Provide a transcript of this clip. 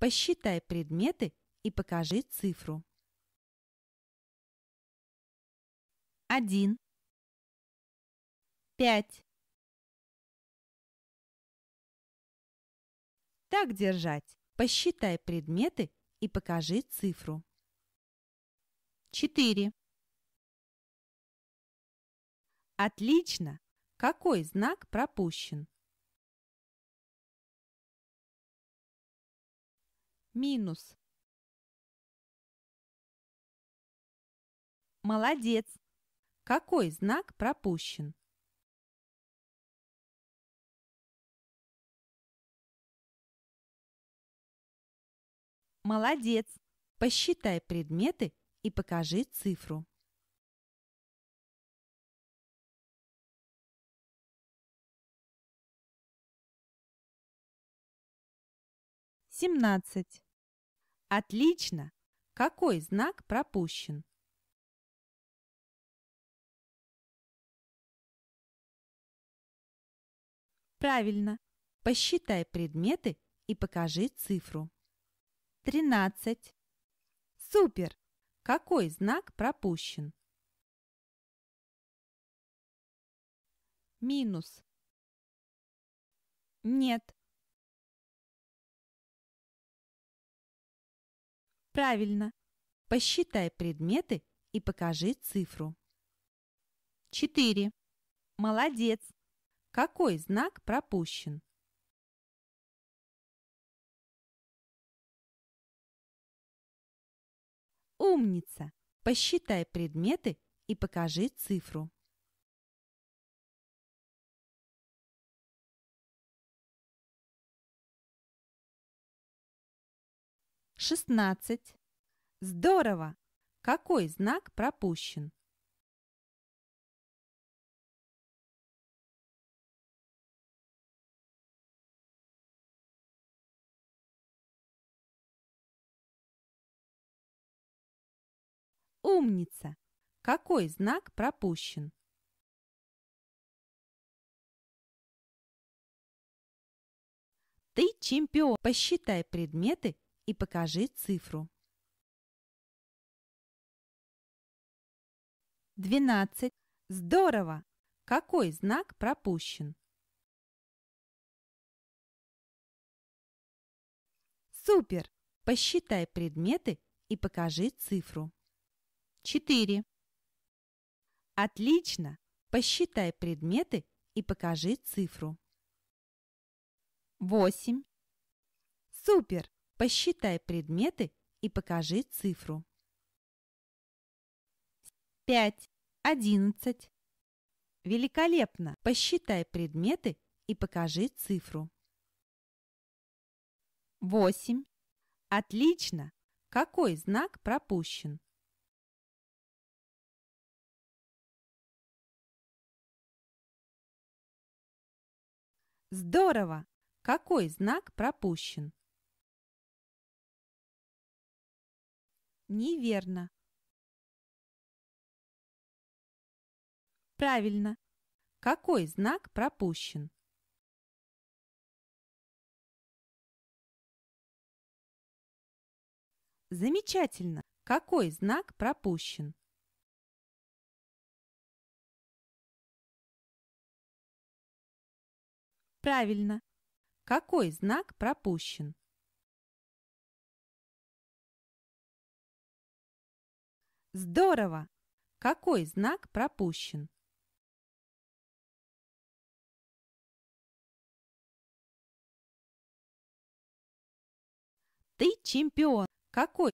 Посчитай предметы и покажи цифру. 1 5 Так держать. Посчитай предметы и покажи цифру. 4 Отлично! Какой знак пропущен? Минус. Молодец! Какой знак пропущен? Молодец! Посчитай предметы и покажи цифру. 17. Отлично! Какой знак пропущен? Правильно. Посчитай предметы и покажи цифру. 13. Супер! Какой знак пропущен? Минус. Нет, Правильно. Посчитай предметы и покажи цифру. 4. Молодец! Какой знак пропущен? Умница! Посчитай предметы и покажи цифру. 16. Здорово! Какой знак пропущен? Умница! Какой знак пропущен? Ты чемпион! Посчитай предметы и покажи цифру. 12. Здорово! Какой знак пропущен? Супер! Посчитай предметы и покажи цифру. 4. Отлично! Посчитай предметы и покажи цифру. 8. Супер! Посчитай предметы и покажи цифру. 5, 11. Великолепно! Посчитай предметы и покажи цифру. 8. Отлично! Какой знак пропущен? Здорово! Какой знак пропущен? Неверно. Правильно. Какой знак пропущен? Замечательно. Какой знак пропущен? Правильно. Какой знак пропущен? Здорово! Какой знак пропущен? Ты чемпион. Какой